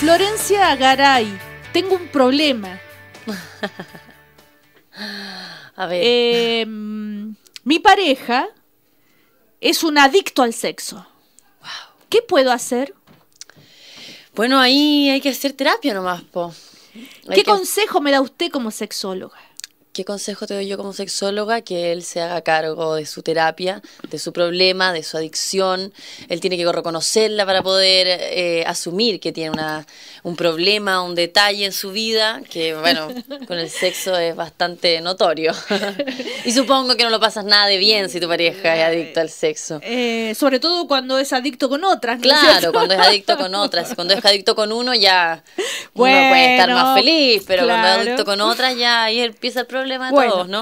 Florencia Garay, tengo un problema. A ver. Em, mi pareja es un adicto al sexo. ¿Qué puedo hacer? Bueno, ahí hay que hacer terapia nomás, po. ¿Qué consejo me da usted como sexóloga? ¿qué consejo te doy yo como sexóloga? Que él se haga cargo de su terapia, de su problema, de su adicción. Él tiene que reconocerla para poder eh, asumir que tiene una, un problema, un detalle en su vida, que bueno, con el sexo es bastante notorio. y supongo que no lo pasas nada de bien si tu pareja es adicta al sexo. Eh, sobre todo cuando es adicto con otras. Claro, cuando es adicto con otras. Cuando es adicto con uno ya uno puede estar más feliz, pero cuando es adicto con otras ya ahí empieza el problema.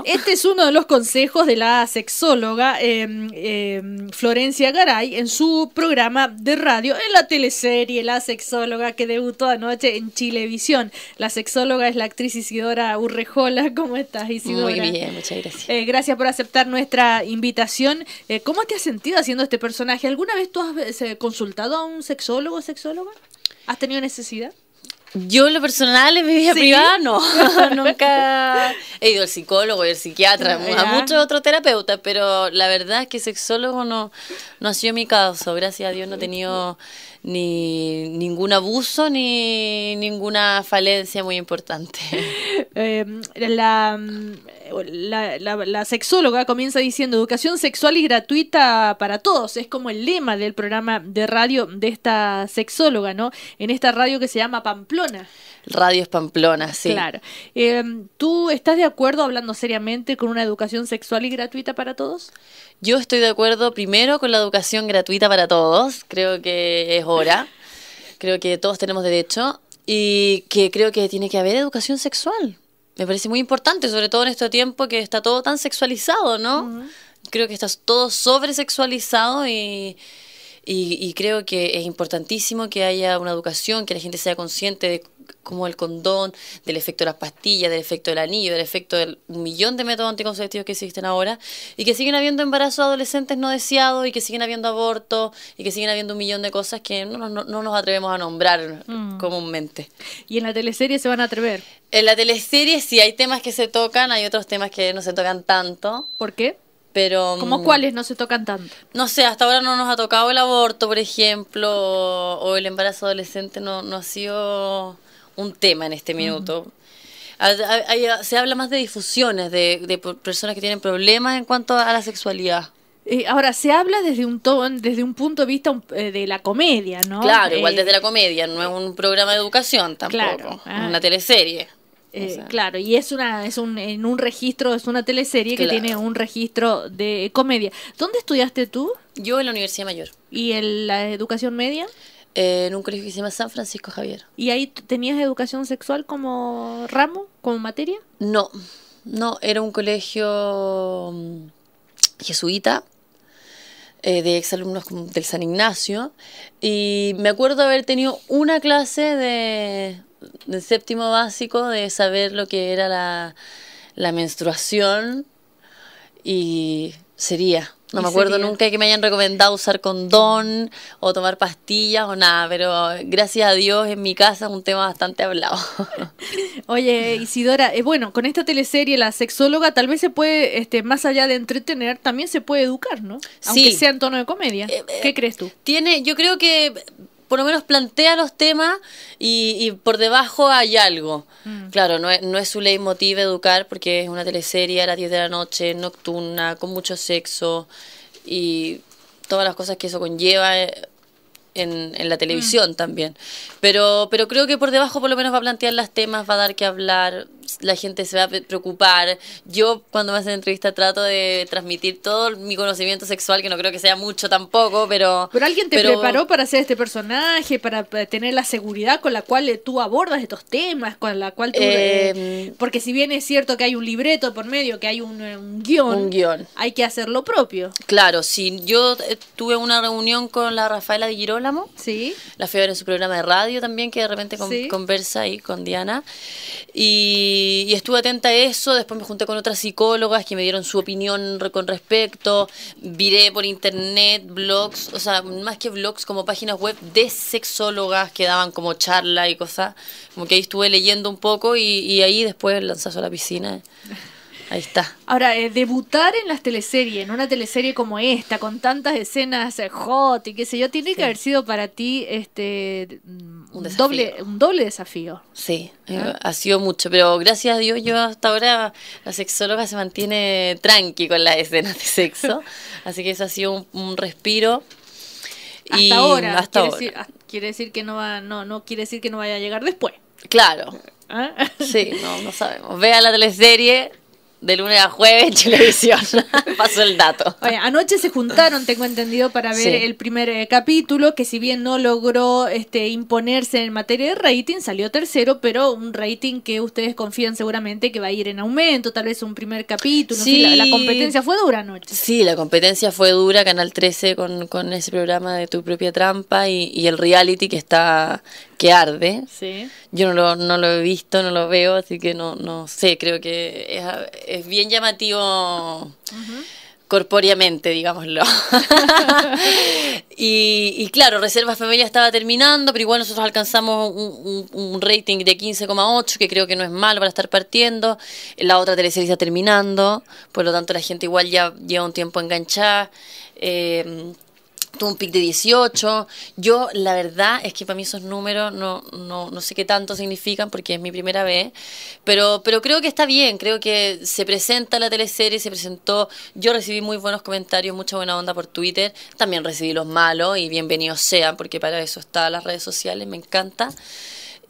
Este es uno de los consejos de la sexóloga em, em, Florencia Garay en su programa de radio, en la teleserie La Sexóloga que debutó anoche en Chilevisión. La sexóloga es la actriz Isidora Urrejola. ¿Cómo estás, Isidora? Muy bien, muchas gracias. Eh, gracias por aceptar nuestra invitación. Eh, ¿Cómo te has sentido haciendo este personaje? ¿Alguna vez tú has eh, consultado a un sexólogo o sexóloga? ¿Has tenido necesidad? Yo en lo personal en mi vida privada no, nunca he ido al psicólogo y al psiquiatra, a muchos otros terapeutas, pero la verdad es que sexólogo no, no ha sido mi caso, gracias a Dios no he tenido ni ningún abuso ni ninguna falencia muy importante. Eh, la, la, la, la, sexóloga comienza diciendo educación sexual y gratuita para todos. Es como el lema del programa de radio de esta sexóloga, ¿no? En esta radio que se llama Pamplona. Radio Pamplona, sí. Claro. Em, ¿Tú estás de acuerdo, hablando seriamente, con una educación sexual y gratuita para todos? Yo estoy de acuerdo primero con la educación gratuita para todos, creo que es hora, creo que todos tenemos derecho y que creo que tiene que haber educación sexual. Me parece muy importante, sobre todo en este tiempo que está todo tan sexualizado, ¿no? Creo que está todo sobresexualizado sexualizado y, creo que es importantísimo que haya una educación, que la gente sea consciente de como el condón, del efecto de las pastillas, del efecto del anillo, del efecto del millón de métodos anticonceptivos que existen ahora, y que siguen habiendo embarazos adolescentes no deseados, y que siguen habiendo abortos, y que siguen habiendo un millón de cosas que no, no nos atrevemos a nombrar mm. comúnmente. ¿Y en la teleserie se van a atrever? En la teleserie sí hay temas que se tocan, hay otros temas que no se tocan tanto. ¿Por qué? Pero, ¿Cómo mm, cuáles no se tocan tanto? No sé, hasta ahora no nos ha tocado el aborto, por ejemplo, o el embarazo adolescente no ha sido un tema en este minuto. se habla más de difusiones, de, personas que tienen problemas en cuanto a la sexualidad. Eh, ahora, se habla desde un desde un punto de vista eh, de la comedia, ¿no? Claro, igual eh, desde la comedia, no es un programa de educación tampoco, claro, ah. una teleserie. Claro, y es una es un, en un registro, es una teleserie que tiene un registro de comedia. ¿Dónde estudiaste tú? Yo en la Universidad Mayor. ¿Y en la educación media? Eh, en un colegio que se llama San Francisco Javier. ¿Y ahí tenías educación sexual como ramo, como materia? No, no, era un colegio mm, jesuita eh, de exalumnos del San Ignacio y me acuerdo haber tenido una clase de, séptimo básico de saber lo que era la menstruación y sería no me acuerdo nunca que me hayan recomendado usar condón o tomar pastillas o nada, pero gracias a Dios en mi casa es un tema bastante hablado. Oye, Isidora, es eh, bueno, con esta teleserie La sexóloga tal vez se puede, este, más allá de entretener, también se puede educar, ¿no? Aunque sea en tono de comedia. Eh, eh, ¿Qué crees tú? Tiene, yo creo que por lo menos plantea los temas y, por debajo hay algo. Mm. Claro, no es, no es su leitmotiv educar porque es una teleserie a las 10 de la noche, nocturna, con mucho sexo y todas las cosas que eso conlleva. Eh, en, la mm. televisión también. Pero, pero creo que por debajo por lo menos va a plantear las temas, va a dar que hablar, la gente se va a preocupar. Yo cuando me hacen entrevista trato de transmitir todo mi conocimiento sexual, que no creo que sea mucho tampoco, pero... Pero alguien te preparó para ser este personaje, para, tener la seguridad con la cual eh, tú abordas estos temas, con la cual tú... Eh, em, porque si bien es cierto que hay un libreto por medio, que hay un, eh, guión, hay que hacer lo propio. Claro, sí. Yo tuve una reunión con la Rafaela de Girolamo. Sí. La fui a en su programa de radio también, que de repente conversa ahí con Diana. Y y, estuve atenta a eso, después me junté con otras psicólogas que me dieron su opinión con respecto, viré por internet, blogs, o sea, más que blogs, como páginas web de sexólogas que daban como charla y cosas, como que ahí estuve leyendo un poco y, ahí después lanzazo a la piscina. Ahí está. Ahora, eh, debutar en las teleseries, en una teleserie como esta, con tantas escenas eh, hot y qué sé yo, tiene que haber sido para ti este un Doble, un doble desafío. Sí, eh, ¿Ah? ha sido mucho, pero gracias a Dios yo hasta ahora la sexóloga se mantiene tranqui con las escenas de sexo, así que eso ha sido un, respiro. Hasta y ahora, ah, quiere, Decir, que no va, no, no quiere decir que no vaya a llegar después. Claro. ¿Ah? Sí, no, no sabemos. Vea la teleserie de lunes a jueves en televisión. Pasó el dato. anoche se juntaron, tengo entendido, para ver el primer eh, capítulo, que si bien no logró este, imponerse en materia de rating, salió tercero, pero un rating que ustedes confían seguramente que va a ir en aumento, tal vez un primer capítulo. Sí. La, competencia fue dura anoche. Sí, la competencia fue dura, Canal 13 con, con ese programa de Tu propia trampa y, el reality que está que arde. Sí. Yo no lo, no lo he visto, no lo veo, así que no, no sé, creo que es, es bien llamativo corpóreamente, digámoslo. y, claro, Reserva Familia estaba terminando, pero igual nosotros alcanzamos un, rating de 15,8, que creo que no es malo para estar partiendo. La otra teleserie está terminando, por lo tanto la gente igual ya lleva un tiempo enganchada. Eh, tuvo un pic de 18. Yo, la verdad, es que para mí esos números no, no, no sé qué tanto significan porque es mi primera vez, pero, pero creo que está bien, creo que se presenta la teleserie, se presentó, yo recibí muy buenos comentarios, mucha buena onda por Twitter, también recibí los malos y bienvenidos sean, porque para eso están las redes sociales, me encanta.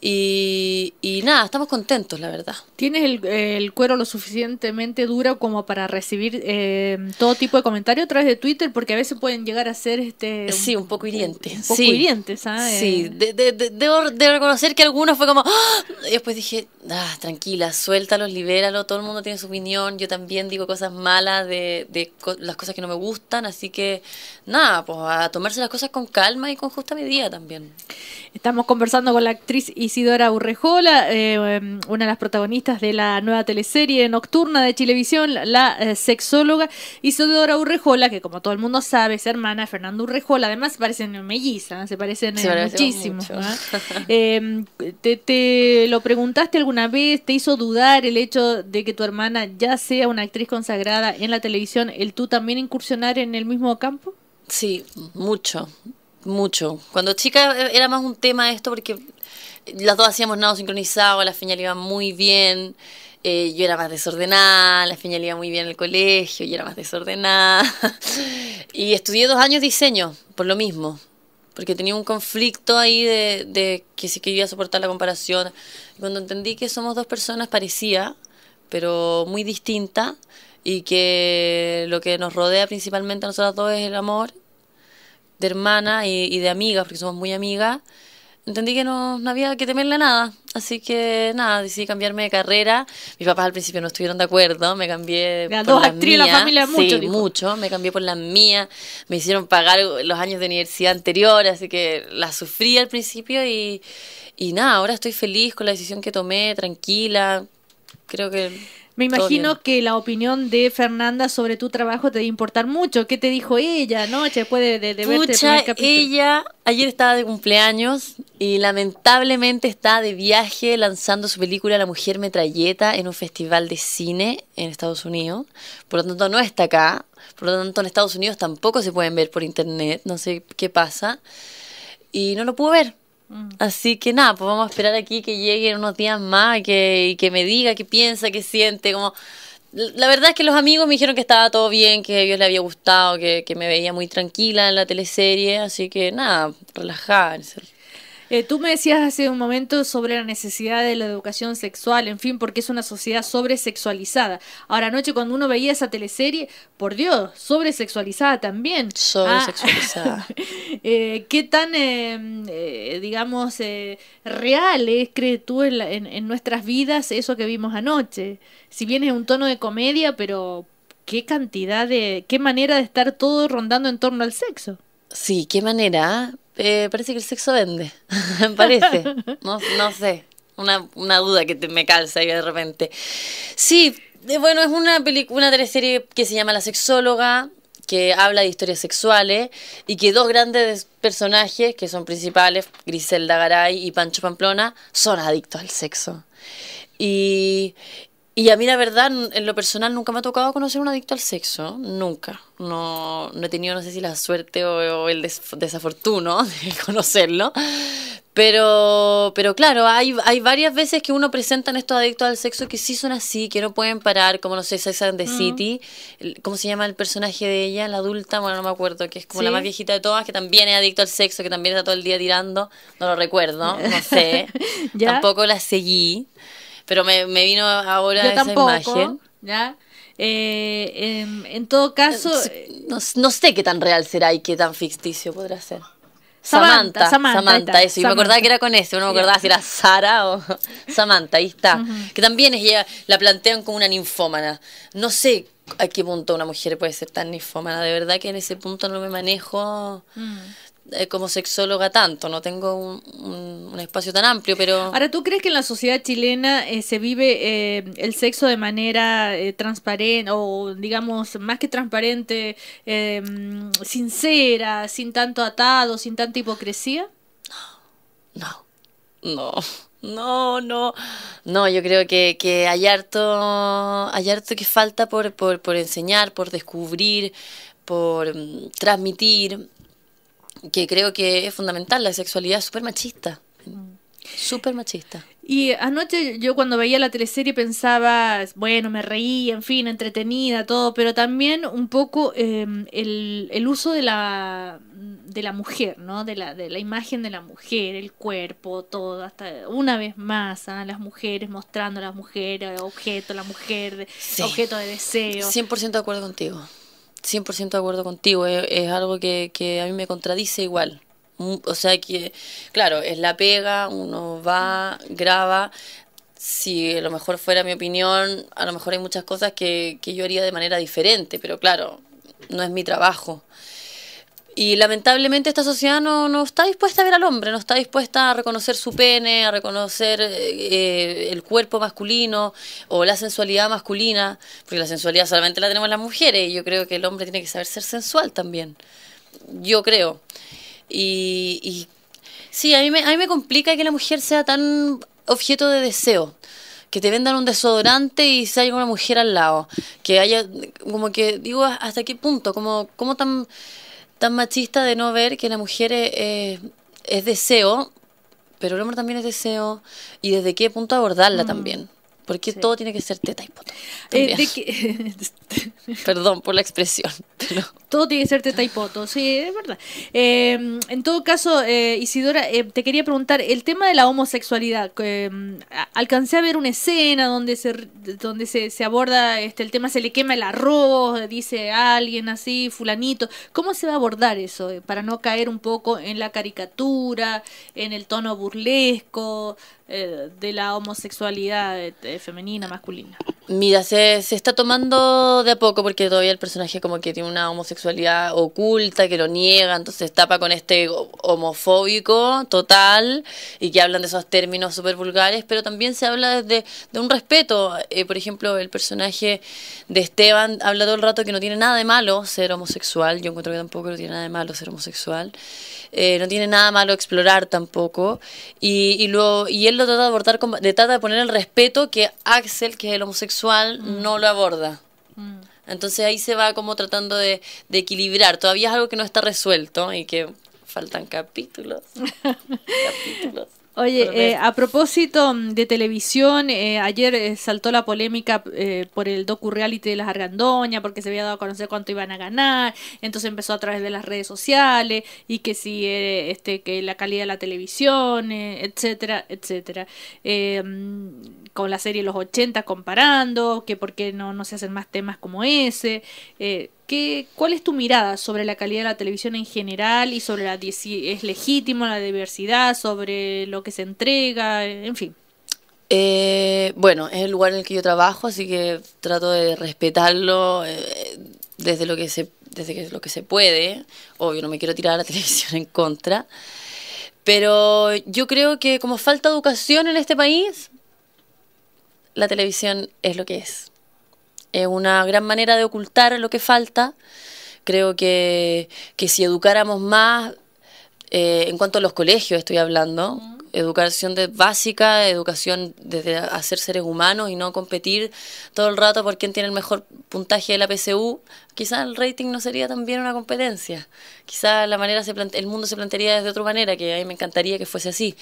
Y, nada, estamos contentos, la verdad. ¿Tienes el, cuero lo suficientemente duro como para recibir eh, todo tipo de comentarios a través de Twitter? Porque a veces pueden llegar a ser este sí, un poco hirientes. poco hirientes, ¿sabes? ¿ah? Sí, eh. de, debo, reconocer que algunos fue como... Ah", y después dije, ah, tranquila, suéltalos, libéralo, todo el mundo tiene su opinión, yo también digo cosas malas de, las cosas que no me gustan, así que nada, pues a tomarse las cosas con calma y con justa medida también. Estamos conversando con la actriz y Isidora Urrejola, eh, una de las protagonistas de la nueva teleserie nocturna de Chilevisión, la eh, sexóloga Isidora Urrejola, que como todo el mundo sabe es hermana de Fernando Urrejola, además parecen mellizas, se parecen eh, muchísimo. ¿ah? Em, te, ¿Te lo preguntaste alguna vez? ¿Te hizo dudar el hecho de que tu hermana ya sea una actriz consagrada en la televisión, el tú también incursionar en el mismo campo? Sí, mucho, mucho. Cuando chica era más un tema esto porque las dos hacíamos nado sincronizado, la feña le iba muy bien. Eh, yo era más desordenada, la feña le iba muy bien en el colegio, yo era más desordenada. y estudié dos años diseño, por lo mismo. Porque tenía un conflicto ahí de, que si quería soportar la comparación. Cuando entendí que somos dos personas parecidas, pero muy distintas, y que lo que nos rodea principalmente a nosotras dos es el amor de hermana y, de amiga, porque somos muy amigas entendí que no, había que temerle nada. Así que nada, decidí cambiarme de carrera. Mis papás al principio no estuvieron de acuerdo, me cambié por dos actrices, la familia mucho. Sí, mucho, me cambié por la mía. Me hicieron pagar los años de universidad anterior, así que la sufrí al principio y nada, ahora estoy feliz con la decisión que tomé, tranquila. Creo que me imagino que la opinión de Fernanda sobre tu trabajo te debe importar mucho. ¿Qué te dijo ella anoche después de, de, verte ella ayer estaba de cumpleaños y lamentablemente está de viaje lanzando su película La Mujer Metralleta en un festival de cine en Estados Unidos. Por lo tanto, no está acá. Por lo tanto, en Estados Unidos tampoco se pueden ver por internet. No sé qué pasa. Y no lo pudo ver. Así que nada, pues vamos a esperar aquí que llegue unos días más que, y que me diga qué piensa, qué siente, como... La verdad es que los amigos me dijeron que estaba todo bien, que a ellos les había gustado, que, que me veía muy tranquila en la teleserie, así que nada, relajarse, eh, tú me decías hace un momento sobre la necesidad de la educación sexual, en fin, porque es una sociedad sobresexualizada. Ahora anoche cuando uno veía esa teleserie, por Dios, sobresexualizada también. Ah, sobresexualizada. Eh, ¿Qué tan, eh, digamos, real es, crees tú, en, en nuestras vidas eso que vimos anoche? Si bien es un tono de comedia, pero qué cantidad de, qué manera de estar todo rondando en torno al sexo. Sí, qué manera, eh, parece que el sexo vende, Me parece. No, sé, una, duda que me calza ahí de repente. Sí, eh, bueno, es una, una teleserie que se llama La Sexóloga, que habla de historias sexuales y que dos grandes personajes, que son principales, Griselda Garay y Pancho Pamplona, son adictos al sexo. Y, y a mí la verdad, en lo personal, nunca me ha tocado conocer un adicto al sexo, nunca. No, no he tenido, no sé si la suerte o, el desafortuno de conocerlo. Pero, pero claro, hay, varias veces que uno presenta presentan estos adictos al sexo que sí son así, que no pueden parar, como no sé, Sex and the mm. City, ¿cómo se llama el personaje de ella? La adulta, bueno, no me acuerdo, que es como la más viejita de todas, que también es adicto al sexo, que también está todo el día tirando, no lo recuerdo, no sé, tampoco la seguí pero me, vino ahora esa imagen. ¿ya? Eh, em, en todo caso... No, sé qué tan real será y qué tan ficticio podrá ser. Samantha, Samantha, eso. Y me acordaba que era con ese, Uno me acordaba si era Sara o Samantha, ahí está. Que también ella la plantean como una ninfómana. No sé a qué punto una mujer puede ser tan ninfómana, de verdad que en ese punto no me manejo. Mm. Eh, como sexóloga tanto, no tengo un, espacio tan amplio, pero... Ahora, ¿tú crees que en la sociedad chilena eh, se vive eh, el sexo de manera transparente o, digamos, más que transparente, sincera, sin tanto atado, sin tanta hipocresía? No, no, no, no, no, yo creo que, que hay, harto, hay harto que falta por, por, por enseñar, por descubrir, por mm, transmitir que creo que es fundamental, la sexualidad súper machista. Súper machista. Y anoche yo cuando veía la teleserie pensaba, bueno, me reí, en fin, entretenida, todo, pero también un poco em, el, el, uso de la, de la mujer, ¿no? De la, de la imagen de la mujer, el cuerpo, todo, hasta una vez más, ¿ah? las mujeres mostrando a las mujeres, objeto, la mujer, objeto de deseo. 100% de acuerdo contigo. 100% de acuerdo contigo, es, algo que, que, a mí me contradice igual. Mm, o sea que, claro, es la pega, uno va, graba. Si a lo mejor fuera mi opinión, a lo mejor hay muchas cosas que, que yo haría de manera diferente, pero claro, no es mi trabajo. Y lamentablemente esta sociedad no, está dispuesta a ver al hombre, no está dispuesta a reconocer su pene, a reconocer eh, el cuerpo masculino o la sensualidad masculina, porque la sensualidad solamente la tenemos las mujeres y yo creo que el hombre tiene que saber ser sensual también, yo creo. Y, y sí, a mí, me, a mí me complica que la mujer sea tan objeto de deseo que te vendan un desodorante y se haya una mujer al lado, que haya, como que digo, hasta qué punto, como, como tan tan machista de no ver que la mujer es, deseo, pero el hombre también es deseo, y desde qué punto abordarla mm. también. Porque todo tiene que ser teta y poto. Eh, Perdón por la expresión. Todo tiene que ser teta y poto, sí, es verdad. Em, en todo caso, eh, Isidora, eh, te quería preguntar, el tema de la homosexualidad, em, alcancé a ver una escena donde se donde se, se, aborda este el tema, se le quema el arroz, dice alguien así, fulanito. ¿Cómo se va a abordar eso? Para no caer un poco en la caricatura, en el tono burlesco de la homosexualidad. الفيمينينا ماكولينا Mira, se, se está tomando de a poco porque todavía el personaje como que tiene una homosexualidad oculta, que lo niega, entonces tapa con este homofóbico total y que hablan de esos términos súper vulgares, pero también se habla de, un respeto. Eh, por ejemplo, el personaje de Esteban habla todo el rato que no tiene nada de malo ser homosexual, yo encuentro que tampoco tiene nada de malo ser homosexual, eh, no tiene nada malo explorar tampoco, y, y, y él lo trata de abordar, de trata de poner el respeto que Axel, que es el homosexual, Mm. no lo aborda. Mm. Entonces ahí se va como tratando de, de, equilibrar. Todavía es algo que no está resuelto y que faltan capítulos. capítulos. Oye, eh, a propósito mm, de televisión, eh, ayer eh, saltó la polémica por el docu reality de las Argandoñas, porque se había dado a conocer cuánto iban a ganar, entonces empezó a través de las redes sociales y que si este que la calidad de la televisión, etcétera, etcétera. Mm, con la serie Los 80 comparando, que por qué no, no se hacen más temas como ese. Eh, ¿Cuál es tu mirada sobre la calidad de la televisión en general y sobre la es legítimo la diversidad, sobre lo que se entrega, en fin? Eh, bueno, es el lugar en el que yo trabajo, así que trato de respetarlo eh, desde lo que se desde que lo que se puede. Obvio, no me quiero tirar a la televisión en contra, pero yo creo que como falta educación en este país, la televisión es lo que es es una gran manera de ocultar lo que falta. Creo que, que si educáramos más, eh, en cuanto a los colegios estoy hablando, educación de, básica, educación desde hacer seres humanos y no competir todo el rato por quién tiene el mejor puntaje de la PSU, quizás el rating no sería también una competencia. Quizás la manera se el mundo se plantearía de otra manera, que a mí me encantaría que fuese así.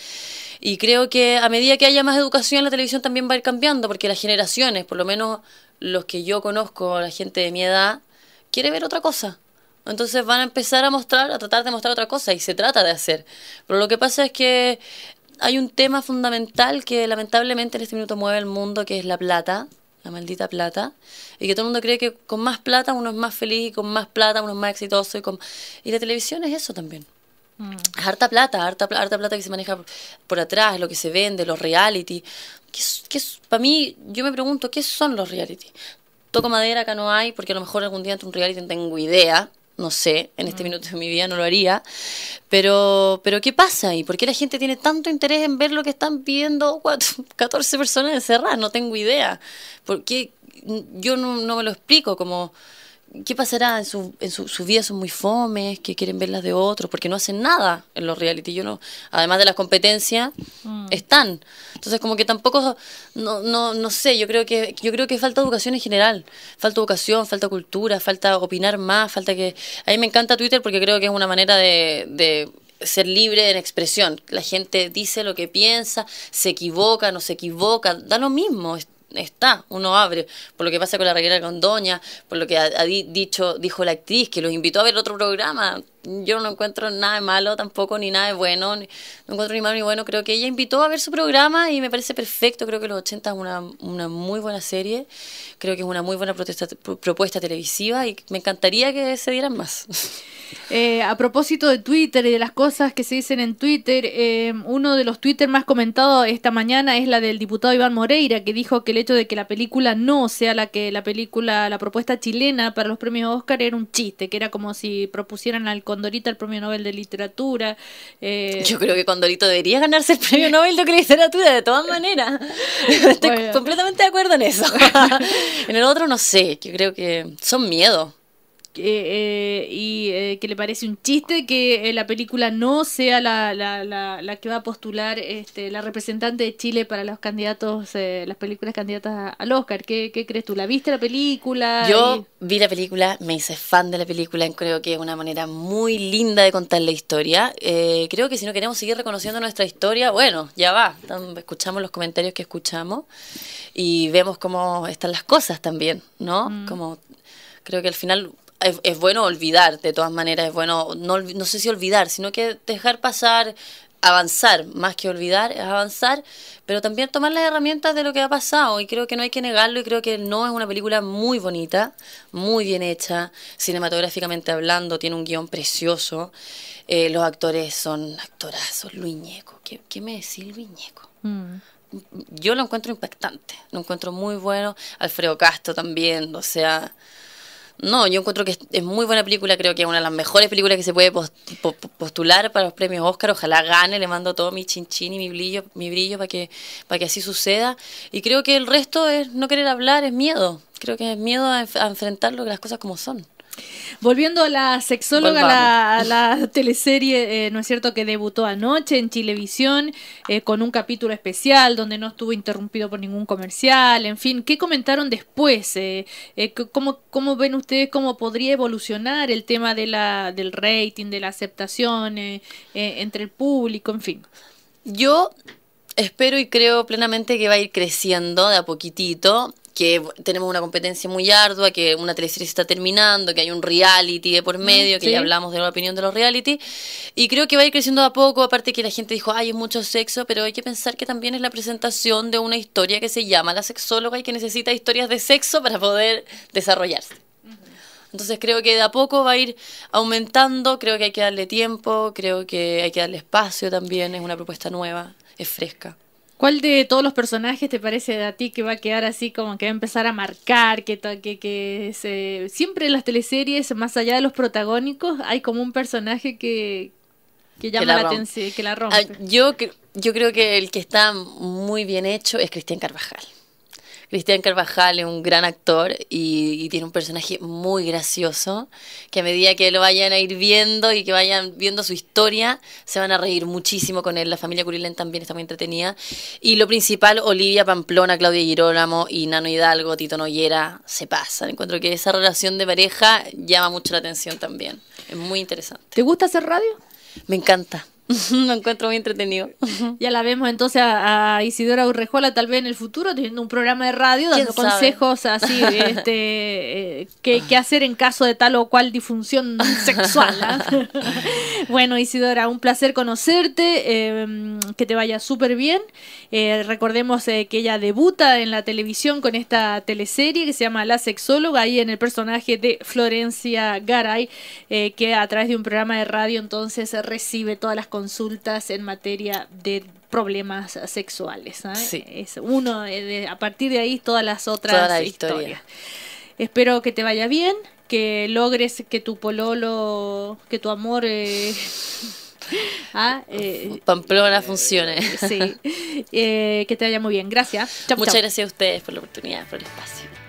Y creo que a medida que haya más educación, la televisión también va a ir cambiando, porque las generaciones, por lo menos los que yo conozco, la gente de mi edad, quiere ver otra cosa. Entonces van a empezar a mostrar, a tratar de mostrar otra cosa y se trata de hacer. Pero lo que pasa es que hay un tema fundamental que lamentablemente en este minuto mueve el mundo, que es la plata, la maldita plata, y que todo el mundo cree que con más plata uno es más feliz, y con más plata uno es más exitoso, y, con... y la televisión es eso también. Es mm. harta plata, harta, plata que se maneja por, atrás, lo que se vende, los reality. ¿Qué, para mí, yo me pregunto, ¿qué son los reality? Toco madera, acá no hay, porque a lo mejor algún día entre un reality no tengo idea, no sé, en este mm. minuto de mi vida no lo haría. Pero, pero ¿qué pasa? ¿Y por qué la gente tiene tanto interés en ver lo que están pidiendo 14 personas encerradas? No tengo idea. ¿Por qué? Yo no me lo explico. Como ¿qué pasará? En su, en su, vida son muy fomes, que quieren ver las de otros, porque no hacen nada en los reality. Yo no, además de las competencias, mm. están. Entonces, como que tampoco, no, no, no sé, yo creo que, yo creo que falta educación en general. Falta educación, falta cultura, falta opinar más, falta que. A mí me encanta Twitter porque creo que es una manera de, de ser libre en expresión. La gente dice lo que piensa, se equivoca, no se equivoca, da lo mismo, está, uno abre, por lo que pasa con la reguera con Doña, por lo que ha, dicho, dijo la actriz, que los invitó a ver otro programa. Yo no encuentro nada malo tampoco, ni nada bueno, no encuentro ni malo ni bueno. Creo que ella invitó a ver su programa y me parece perfecto. Creo que Los 80 es una, muy buena serie, creo que es una muy buena propuesta televisiva y me encantaría que se dieran más. Eh, a propósito de Twitter y de las cosas que se dicen en Twitter, eh, uno de los Twitter más comentados esta mañana es la del diputado Iván Moreira, que dijo que el hecho de que la película no sea la que la película, la propuesta chilena para los premios Oscar era un chiste, que era como si propusieran al Condorito el premio Nobel de Literatura. Eh, yo creo que Condorito debería ganarse el premio Nobel de Literatura, de todas maneras. Estoy completamente de acuerdo en eso. en el otro no sé, yo creo que son miedos. Eh, eh, y eh, que le parece un chiste que la película no sea la, la, la, la, que va a postular este, la representante de Chile para los candidatos, las películas candidatas al Oscar. ¿Qué, crees tú? ¿La viste la película? Yo vi la película, me hice fan de la película, creo que es una manera muy linda de contar la historia. creo que si no queremos seguir reconociendo nuestra historia, bueno, ya va, escuchamos los comentarios que escuchamos y vemos cómo están las cosas también, ¿no? Mm. Como creo que al final es, bueno olvidar, de todas maneras, es bueno, no, no sé si olvidar, sino que dejar pasar, avanzar, más que olvidar, es avanzar, pero también tomar las herramientas de lo que ha pasado. Y creo que no hay que negarlo, y creo que no es una película muy bonita, muy bien hecha, cinematográficamente hablando, tiene un guión precioso. Eh, los actores son actorazos, Luñeco. ¿Qué, ¿Qué me decís, Luñeco? Mm yo lo encuentro impactante, lo encuentro muy bueno. Alfredo Castro también, o sea, no, yo encuentro que es, muy buena película, creo que es una de las mejores películas que se puede postular para los premios Oscar. Ojalá gane, le mando todo mi chinchín y mi brillo, mi brillo para que, para que así suceda. Y creo que el resto es no querer hablar, es miedo. Creo que es miedo a, a que las cosas como son. Volviendo a la sexóloga, la, la, teleserie, eh, ¿no es cierto?, que debutó anoche en Chilevisión eh, con un capítulo especial donde no estuvo interrumpido por ningún comercial, en fin, ¿qué comentaron después? Eh, eh ¿cómo, ¿cómo, ven ustedes cómo podría evolucionar el tema de la, del rating, de la aceptación entre el público, en fin? Yo espero y creo plenamente que va a ir creciendo de a poquitito que tenemos una competencia muy ardua, que una teleserie está terminando, que hay un reality de por mm, medio, que ya hablamos de la opinión de los reality, y creo que va a ir creciendo a poco, aparte que la gente dijo, ay, es mucho sexo, pero hay que pensar que también es la presentación de una historia que se llama la sexóloga y que necesita historias de sexo para poder desarrollarse. Entonces creo que de a poco va a ir aumentando, creo que hay que darle tiempo, creo que hay que darle espacio también, es una propuesta nueva, es fresca. ¿Cuál de todos los personajes te parece a ti que va a quedar así como que va a empezar a marcar, que, se... siempre en las teleseries, más allá de los protagónicos, hay como un personaje que, llama la, atención, que la rompe? Ah, yo creo que el que está muy bien hecho es Cristian Carvajal. Cristian Carvajal es un gran actor y, tiene un personaje muy gracioso, que a medida que lo vayan a ir viendo y que vayan viendo su historia, se van a reír muchísimo con él. La familia Curilén también está muy entretenida. Y lo principal, Olivia Pamplona, Claudia Girónamo y Nano Hidalgo, Tito Noyera, se pasan. Encuentro que esa relación de pareja llama mucho la atención también. Es muy interesante. ¿Te gusta hacer radio? Me encanta. Lo encuentro muy entretenido. ya la vemos entonces a, Isidora Urrejola tal vez en el futuro teniendo un programa de radio dando consejos así, este, eh, qué, hacer en caso de tal o cual disfunción sexual. ¿ah? bueno, Isidora, un placer conocerte, em, que te vaya súper bien. Eh, recordemos eh, que ella debuta en la televisión con esta teleserie que se llama La Sexóloga, ahí en el personaje de Florencia Garay, que a través de un programa de radio entonces recibe todas las consultas en materia de problemas sexuales. ¿eh? uno, a partir de ahí todas las otras historias. Espero que te vaya bien, que logres que tu pololo, que tu amor... Eh, ah, eh Pamplona funcione. Eh, que te vaya muy bien. Gracias. Muchas gracias a ustedes por la oportunidad, por el espacio.